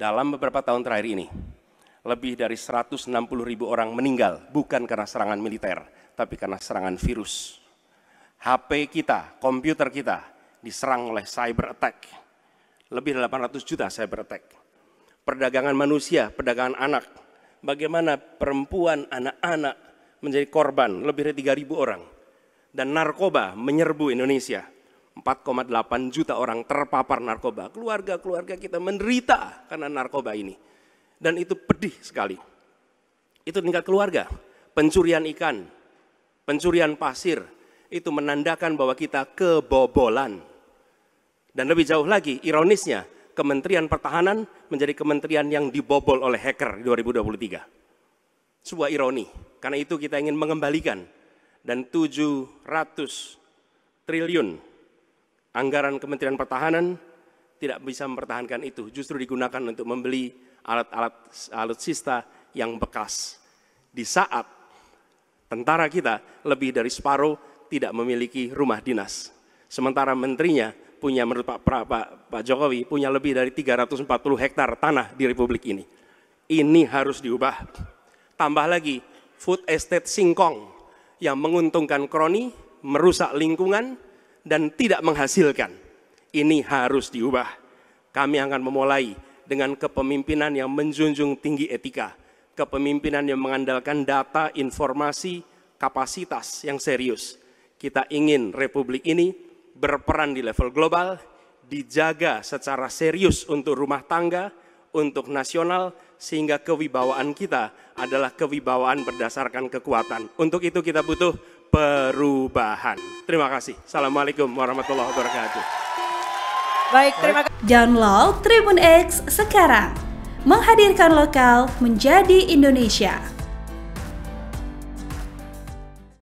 dalam beberapa tahun terakhir ini, lebih dari 160 ribu orang meninggal bukan karena serangan militer, tapi karena serangan virus. HP kita, komputer kita diserang oleh cyber attack. Lebih dari 800 juta cyber attack. Perdagangan manusia, perdagangan anak. Bagaimana perempuan, anak-anak menjadi korban lebih dari 3000 orang. Dan narkoba menyerbu Indonesia 4,8 juta orang terpapar narkoba. Keluarga-keluarga kita menderita karena narkoba ini. Dan itu pedih sekali. Itu tingkat keluarga. Pencurian ikan, pencurian pasir, itu menandakan bahwa kita kebobolan. Dan lebih jauh lagi, ironisnya, Kementerian Pertahanan menjadi kementerian yang dibobol oleh hacker di 2023. Sebuah ironi, karena itu kita ingin mengembalikan. Dan 700 triliun Anggaran Kementerian Pertahanan tidak bisa mempertahankan itu, justru digunakan untuk membeli alat-alat alutsista yang bekas. Di saat tentara kita lebih dari separuh tidak memiliki rumah dinas. Sementara menterinya punya menurut Pak, pra, Pak, Pak Jokowi punya lebih dari 340 hektar tanah di Republik ini. Ini harus diubah. Tambah lagi food estate singkong yang menguntungkan kroni, merusak lingkungan, dan tidak menghasilkan. Ini harus diubah. Kami akan memulai dengan kepemimpinan yang menjunjung tinggi etika, kepemimpinan yang mengandalkan data, informasi, kapasitas yang serius. Kita ingin republik ini berperan di level global, dijaga secara serius untuk rumah tangga, untuk nasional, sehingga kewibawaan kita adalah kewibawaan berdasarkan kekuatan. Untuk itu kita butuh perubahan. Terima kasih. Assalamualaikum warahmatullahi wabarakatuh. Baik, terima kasih. Download Tribun X sekarang. Menghadirkan lokal menjadi Indonesia.